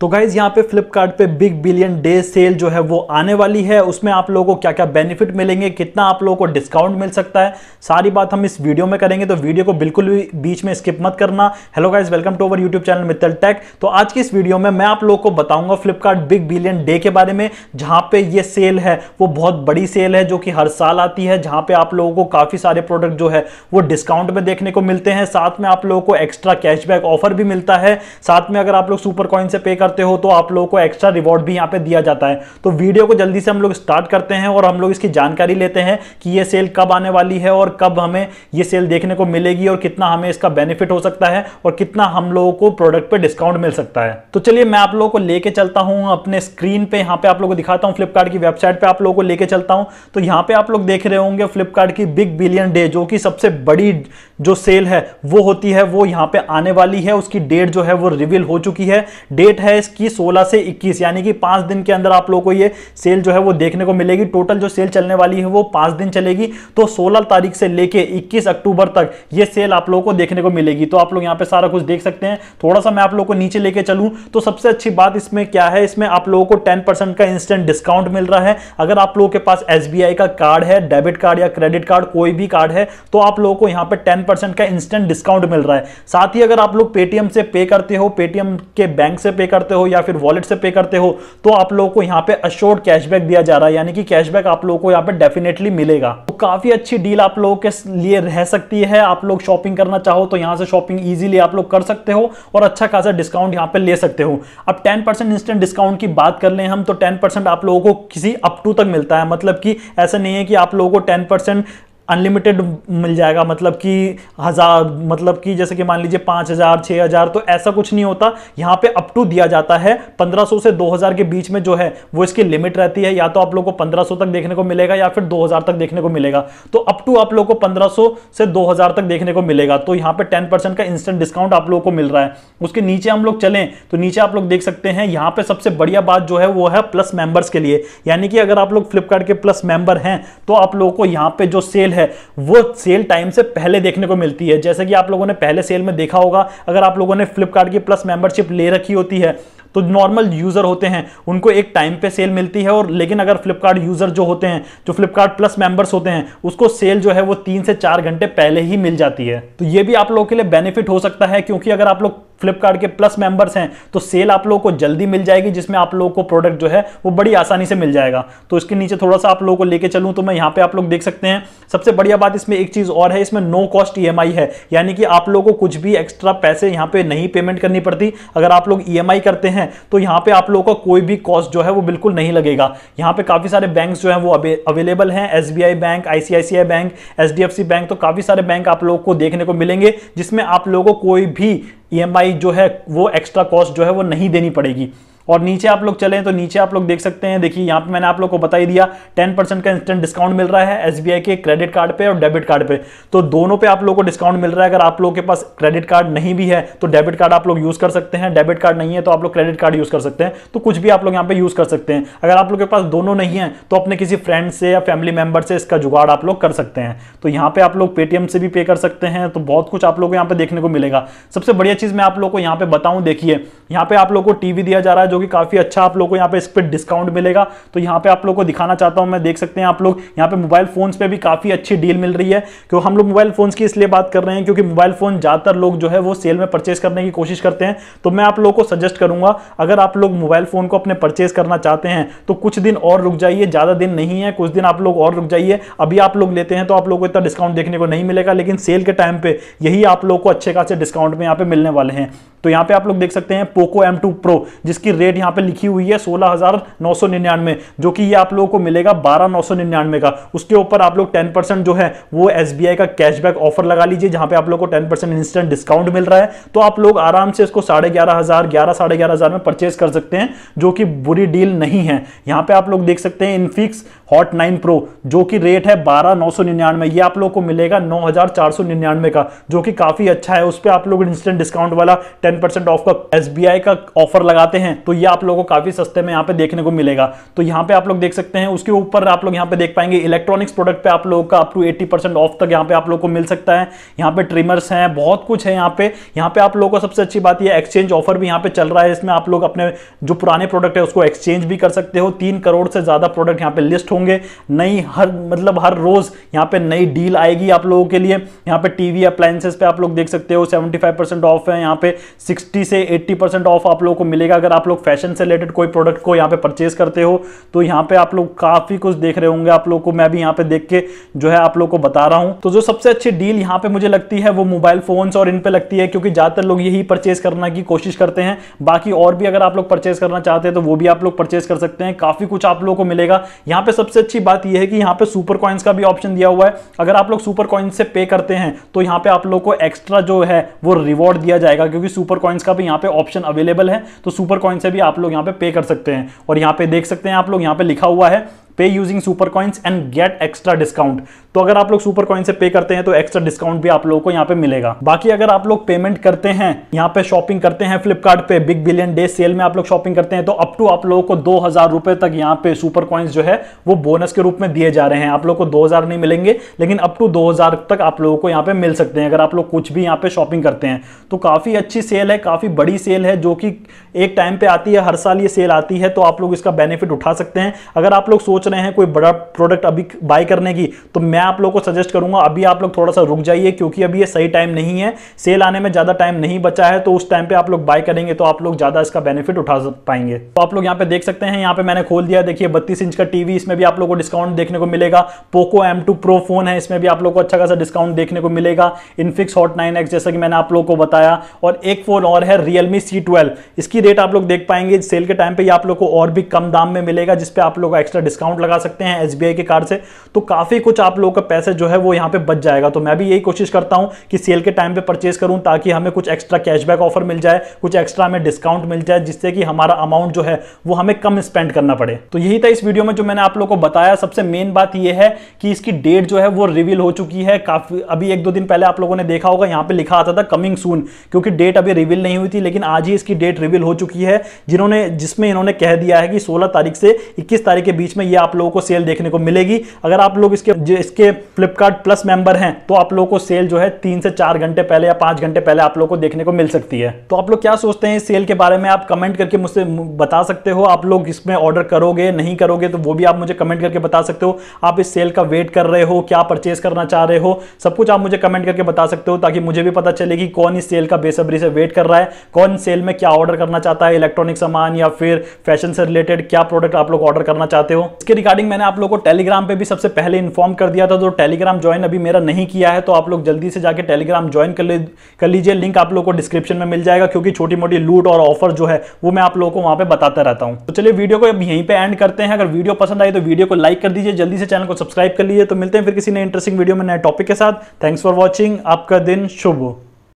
तो गाइज यहाँ पे फ्लिपकार्ट पे बिग बिलियन डे सेल जो है वो आने वाली है उसमें आप लोगों को क्या क्या बेनिफिट मिलेंगे कितना आप लोगों को डिस्काउंट मिल सकता है सारी बात हम इस वीडियो में करेंगे तो वीडियो को बिल्कुल भी बीच में स्किप मत करना hello guys welcome to our YouTube channel Mittal tech तो आज की इस वीडियो में मैं आप लोग को बताऊंगा फ्लिपकार्ट बिग बिलियन डे के बारे में जहाँ पे ये सेल है वो बहुत बड़ी सेल है जो कि हर साल आती है जहाँ पे आप लोगों को काफ़ी सारे प्रोडक्ट जो है वो डिस्काउंट में देखने को मिलते हैं साथ में आप लोगों को एक्स्ट्रा कैशबैक ऑफर भी मिलता है साथ में अगर आप लोग सुपर कॉइन से पे कर करते हो तो आप लोगों को एक्स्ट्रा रिवॉर्ड भी यहाँ पे दिया जाता है तो वीडियो को जल्दी से हम लोग स्टार्ट करते हैं और हम लोग इसकी जानकारी लेते हैं कि ये सेल कब आने वाली है और कब हमें ये सेल देखने को मिलेगी और कितना हमें इसका बेनिफिट हो सकता है और कितना हम लोगों को प्रोडक्ट पर डिस्काउंट मिल सकता है तो चलिए मैं आप लोगों को लेके चलता हूँ अपने स्क्रीन पर यहाँ पे आप लोग को दिखाता हूँ फ्लिपकार्ट की वेबसाइट पर आप लोगों को लेकर चलता हूँ तो यहाँ पे आप लोग देख रहे होंगे फ्लिपकार्ट की बिग बिलियन डे जो कि सबसे बड़ी जो सेल है वो होती है वो यहाँ पे आने वाली है उसकी डेट जो है वो रिवील हो चुकी है डेट है है इसकी 16 से 21 यानी कि पांच दिन के अंदर आप लोगों को ये सेल जो है वो देखने को मिलेगी टोटल जो सेल चलने वाली है वो पांच दिन चलेगी तो सोलह तारीख से लेके इक्कीस अक्टूबर तक ये सेल आप लोगों को देखने को मिलेगी तो आप लोग यहाँ पे सारा कुछ देख सकते हैं थोड़ा सा मैं आप लोग को नीचे लेके चलूँ तो सबसे अच्छी बात इसमें क्या है इसमें आप लोगों को टेन का इंस्टेंट डिस्काउंट मिल रहा है अगर आप लोगों के पास एस का कार्ड है डेबिट कार्ड या क्रेडिट कार्ड कोई भी कार्ड है तो आप लोगों को यहाँ पे टेन का इंस्टेंट डिस्काउंट मिल रहा है साथ ही अगर आप लोग पेटीएम से पे करते हो पेटीएम के बैंक से पे करते करते हो या फिर वॉलेट से पे करते हो तो आप लोगों को यहाँ पे अशोर्ड कैशबैक दिया जा रहा है यानी कि कैशबैक आप लोगों को यहाँ पे डेफिनेटली मिलेगा तो काफी अच्छी डील आप लोगों के लिए रह सकती है आप लोग शॉपिंग करना चाहो तो यहाँ से शॉपिंग ईजिली आप लोग कर सकते हो और अच्छा खासा डिस्काउंट यहाँ पे ले सकते हो अब टेन इंस्टेंट डिस्काउंट की बात कर ले हम तो टेन आप लोगों को किसी अप टू तक मिलता है मतलब कि ऐसा नहीं है कि आप लोगों को टेन अनलिमिटेड मिल जाएगा मतलब कि हज़ार मतलब कि जैसे कि मान लीजिए पाँच हज़ार छः हज़ार तो ऐसा कुछ नहीं होता यहाँ पे अप टू दिया जाता है पंद्रह सौ से दो हजार के बीच में जो है वो इसकी लिमिट रहती है या तो आप लोग को पंद्रह सौ तक देखने को मिलेगा या फिर दो हजार तक देखने को मिलेगा तो अप टू आप लोग को 1500 से हजार तक देखने को मिलेगा तो यहाँ टेन परसेंट का इंस्टेंट डिस्काउंट आप लोगों को मिल रहा है उसके नीचे हम लोग चलें तो नीचे आप लोग देख सकते हैं यहाँ पर सबसे बढ़िया बात जो है वो है प्लस मेंबर्स के लिए यानी कि अगर आप लोग फ्लिपकार्ट के प्लस मेंबर हैं तो आप लोगों को यहाँ पे जो सेल है है वो सेल टाइम से पहले देखने को मिलती है जैसे कि आप लोगों ने पहले सेल में देखा होगा अगर आप लोगों ने फ्लिपकार्ट की प्लस मेंबरशिप ले रखी होती है तो नॉर्मल यूज़र होते हैं उनको एक टाइम पे सेल मिलती है और लेकिन अगर फ्लिपकार्ट यूज़र जो होते हैं जो फ्लिपकार्ट प्लस मेंबर्स होते हैं उसको सेल जो है वो तीन से चार घंटे पहले ही मिल जाती है तो ये भी आप लोगों के लिए बेनिफिट हो सकता है क्योंकि अगर आप लोग फ्लिपकार्ट के प्लस मेंबर्स हैं तो सेल आप लोगों को जल्दी मिल जाएगी जिसमें आप लोगों को प्रोडक्ट जो है वो बड़ी आसानी से मिल जाएगा तो इसके नीचे थोड़ा सा आप लोगों को लेके चलूँ तो मैं यहाँ पे आप लोग देख सकते हैं सबसे बढ़िया बात इसमें एक चीज़ और है इसमें नो कॉस्ट ई है यानी कि आप लोगों को कुछ भी एक्स्ट्रा पैसे यहाँ पे नहीं पेमेंट करनी पड़ती अगर आप लोग ई e करते हैं तो यहाँ पे आप लोगों का कोई भी कॉस्ट जो है वो बिल्कुल नहीं लगेगा यहाँ पे काफ़ी सारे बैंक जो है वो अवेलेबल हैं S bank I bank H bank तो काफ़ी सारे बैंक आप लोग को देखने को मिलेंगे जिसमें आप लोगों को कोई भी ई e जो है वो एक्स्ट्रा कॉस्ट जो है वो नहीं देनी पड़ेगी और नीचे आप लोग चले तो नीचे आप लोग देख सकते हैं देखिए यहां पे मैंने आप लोग को बता ही दिया टेन परसेंट का इंस्टेंट डिस्काउंट मिल रहा है एस के क्रेडिट कार्ड पे और डेबिट कार्ड पे तो दोनों पे आप लोग को डिस्काउंट मिल रहा है अगर आप लोग के पास क्रेडिट कार्ड नहीं भी है तो डेबिट कार्ड आप लोग यूज कर सकते हैं डेबिट कार्ड नहीं है तो आप लोग क्रेडिट कार्ड यूज कर सकते हैं तो कुछ भी आप लोग यहाँ पे यूज कर सकते हैं अगर आप लोग के पास दोनों नहीं है तो अपने किसी फ्रेंड से या फैमिली मेंबर से इसका जुगाड़ आप लोग कर सकते हैं तो यहाँ पे आप लोग पेटीएम से भी पे कर सकते हैं तो बहुत कुछ आप लोग को यहाँ पे देखने को मिलेगा सबसे बढ़िया चीज मैं आप लोग को यहाँ पे बताऊं देखिए यहाँ पे आप लोग को टीवी दिया जा रहा है जो कि काफ़ी अच्छा आप लोगों को यहाँ पे इस पर डिस्काउंट मिलेगा तो यहाँ पे आप लोगों को दिखाना चाहता हूँ मैं देख सकते हैं आप लोग यहाँ पे मोबाइल फोन्स पे भी काफ़ी अच्छी डील मिल रही है क्योंकि हम लोग मोबाइल फोन्स की इसलिए बात कर रहे हैं क्योंकि मोबाइल फोन ज़्यादातर लोग जो है वो सेल में परचेस करने की कोशिश करते हैं तो मैं आप लोग को सजेस्ट करूंगा अगर आप लोग मोबाइल फ़ोन को अपने परचेस करना चाहते हैं तो कुछ दिन और रुक जाइए ज़्यादा दिन नहीं है कुछ दिन आप लोग और रुक जाइए अभी आप लोग लेते हैं तो आप लोग को इतना डिस्काउंट देखने को नहीं मिलेगा लेकिन सेल के टाइम पे यही आप लोग को अच्छे खासे डिस्काउंट में यहाँ पे मिलने वाले हैं तो यहाँ पे आप लोग देख सकते हैं पोको एम टू प्रो जिसकी रेट यहां पे लिखी हुई है सोलह हजार नौ सौ निन्यानवे जो कि ये आप लोगों को मिलेगा बारह नौ सौ निन्यानवे का उसके ऊपर आप लोग टेन परसेंट जो है वो एस बी आई का कैशबैक ऑफर लगा लीजिए जहां पे आप लोग को टेन परसेंट इंस्टेंट डिस्काउंट मिल रहा है तो आप लोग आराम से इसको साढ़े ग्यारह हजार ग्यारह साढ़े ग्यारह हजार में परचेज कर सकते हैं जो कि बुरी डील नहीं है यहाँ पे आप लोग देख सकते हैं इनफिक्स हॉट नाइन प्रो जो कि रेट है बारह नौ सौ निन्यानवे ये आप लोग को मिलेगा नौ हजार चार सौ निन्यानवे का जो कि काफी अच्छा है उस पर आप लोग इंस्टेंट डिस्काउंट वाला टेन परसेंट ऑफ का एस का ऑफर लगाते हैं तो ये आप लोगों को काफी सस्ते में यहाँ पे देखने को मिलेगा तो यहाँ पे आप लोग देख सकते हैं उसके ऊपर आप लोग यहाँ पे देख पाएंगे इलेक्ट्रॉनिक्स प्रोडक्ट पे आप लोगों का up to eighty percent off तक यहाँ पे आप लोग को मिल सकता है यहाँ पे ट्रिमर्स हैं बहुत कुछ है यहाँ पे यहाँ पे आप लोगों को सबसे अच्छी बात यह एक्सचेंज ऑफर भी यहाँ पे चल रहा है इसमें आप लोग अपने जो पुराने प्रोडक्ट है उसको एक्सचेंज भी कर सकते हो तीन करोड़ से ज्यादा प्रोडक्ट यहाँ पे लिस्ट होंगे नई हर मतलब हर रोज यहाँ पे नई डील आएगी आप लोगों के लिए यहाँ पे टीवी अप्लायसेस पे आप लोग देख सकते हो सेवेंटी ऑफ है यहाँ पे सिक्सटी से एट्टी परसेंट ऑफ आप लोगों को मिलेगा अगर आप लोग फैशन से रिलेटेड कोई प्रोडक्ट को यहाँ पे परचेज करते हो तो यहाँ पे आप लोग काफ़ी कुछ देख रहे होंगे आप लोग को मैं भी यहाँ पे देख के जो है आप लोग को बता रहा हूँ तो जो सबसे अच्छी डील यहाँ पे मुझे लगती है वो मोबाइल फोन्स और इन पे लगती है क्योंकि ज़्यादातर लोग यही परचेज करना की कोशिश करते हैं बाकी और भी अगर आप लोग परचेज करना चाहते हैं तो वो भी आप लोग परचेज कर सकते हैं काफ़ी कुछ आप लोगों को मिलेगा यहाँ पे सबसे अच्छी बात यह है कि यहाँ पे सुपर कॉइन्स का भी ऑप्शन दिया हुआ है अगर आप लोग सुपर कॉइन्स से पे करते हैं तो यहाँ पे आप लोग को एक्स्ट्रा जो है वो रिवॉर्ड दिया जाएगा क्योंकि सुपर सुपर कॉइन्स का भी यहाँ पे ऑप्शन अवेलेबल है तो सुपर कॉइन से भी आप लोग यहाँ पे पे कर सकते हैं और यहाँ पे देख सकते हैं आप लोग यहाँ पे लिखा हुआ है pay using super coins and get extra discount तो अगर आप लोग सुपर कॉइन से पे करते हैं तो एक्स्ट्रा डिस्काउंट भी आप लोगों को यहाँ पे मिलेगा बाकी अगर आप लोग पेमेंट करते हैं यहाँ पे शॉपिंग करते हैं फ्लिपकार्ट पे बिग बिलियन डे सेल में आप लोग शॉपिंग करते हैं तो अप टू आप लोगों को दो हजार रुपए तक यहाँ पे सुपर कॉइन्स जो है वो बोनस के रूप में दिए जा रहे हैं आप लोग को दो हजार नहीं मिलेंगे लेकिन अप टू दो हजार तक आप लोगों को यहाँ पे मिल सकते हैं अगर आप लोग कुछ भी यहाँ पे शॉपिंग करते हैं तो काफी अच्छी सेल है काफी बड़ी सेल है जो कि एक टाइम पे आती है हर साल ये सेल आती है तो आप लोग इसका बेनिफिट उठा सकते हैं अगर आप लोग सोच रहे हैं कोई बड़ा प्रोडक्ट अभी बाय करने की तो मैं मैं आप लोग को सजेस्ट करूंगा अभी आप लोग थोड़ा सा रुक जाइए क्योंकि अभी ये सही टाइम नहीं है सेल आने में ज़्यादा टाइम नहीं बचा है तो उस टाइम पे आप लोग बाय करेंगे तो आप लोग ज़्यादा इसका बेनिफिट उठा पाएंगे तो आप लोग यहाँ पे देख सकते हैं यहाँ पे मैंने खोल दिया देखिए बत्तीस इंच का टीवी इसमें भी आप लोग को डिस्काउंट देखने को मिलेगा पोको एम प्रो फोन है इसमें भी आप लोग को अच्छा खासा डिस्काउंट देखने को मिलेगा इनफिक्स हॉट नाइन जैसा कि मैंने आप लोग को बताया और एक फोन और है रियलमी सी इसकी रेट आप लोग देख पाएंगे सेल के टाइम पर आप लोग को और भी कम दाम में मिलेगा जिसपे आप लोग एक्स्ट्रा डिस्काउंट लगा सकते हैं एस के कार्ड से तो काफ़ी कुछ आप लोग लोगों का पैसा जो है वो यहाँ पे बच जाएगा तो मैं भी यही कोशिश करता हूँ कि सेल के टाइम पे परचेज करूँ ताकि हमें कुछ एक्स्ट्रा कैशबैक ऑफर मिल जाए कुछ एक्स्ट्रा हमें डिस्काउंट मिल जाए जिससे कि हमारा अमाउंट जो है वो हमें कम स्पेंड करना पड़े तो यही था इस वीडियो में जो मैंने आप लोगों को बताया सबसे मेन बात यह है कि इसकी डेट जो है वो रिवील हो चुकी है काफी अभी एक दो दिन पहले आप लोगों ने देखा होगा यहाँ पे लिखा आता था कमिंग सून क्योंकि डेट अभी रिवील नहीं हुई थी लेकिन आज ही इसकी डेट रिवील हो चुकी है जिन्होंने जिसमें इन्होंने कह दिया है कि सोलह तारीख से इक्कीस तारीख के बीच में ये आप लोगों को सेल देखने को मिलेगी अगर आप लोग इसके इसके के फ्लिपकार्ट प्लस मेंबर हैं तो आप लोगों को सेल जो है तीन से चार घंटे पहले या पाँच घंटे पहले आप लोगों को देखने को मिल सकती है तो आप लोग क्या सोचते हैं इस सेल के बारे में आप कमेंट करके मुझसे बता सकते हो आप लोग इसमें ऑर्डर करोगे नहीं करोगे तो वो भी आप मुझे कमेंट करके बता सकते हो आप इस सेल का वेट कर रहे हो क्या परचेज करना चाह रहे हो सब कुछ आप मुझे कमेंट करके बता सकते हो ताकि मुझे भी पता चले कि कौन इस सेल का बेसब्री से वेट कर रहा है कौन सेल में क्या ऑर्डर करना चाहता है इलेक्ट्रॉनिक सामान या फिर फैशन से रिलेटेड क्या प्रोडक्ट आप लोग ऑर्डर करना चाहते हो इसके रिगार्डिंग मैंने आप लोगों को टेलीग्राम पर भी सबसे पहले इन्फॉर्म कर दिया था तो टेलीग्राम ज्वाइन अभी मेरा नहीं किया है तो आप लोग जल्दी से जाके टेलीग्राम ज्वाइन कर ले कर लीजिए लिंक आप लोग को डिस्क्रिप्शन में मिल जाएगा क्योंकि छोटी मोटी लूट और ऑफर जो है वो मैं आप लोगों को वहां पे बताता रहता हूँ तो चलिए वीडियो को यहीं पे एंड करते हैं अगर वीडियो पसंद आई तो वीडियो को लाइक कर दीजिए जल्दी से चैनल को सब्सक्राइब कर लीजिए तो मिलते हैं फिर किसी ने इंटरेस्टिंग वीडियो में नए टॉपिक के साथ थैंक्स फॉर वॉचिंग आपका दिन शुभ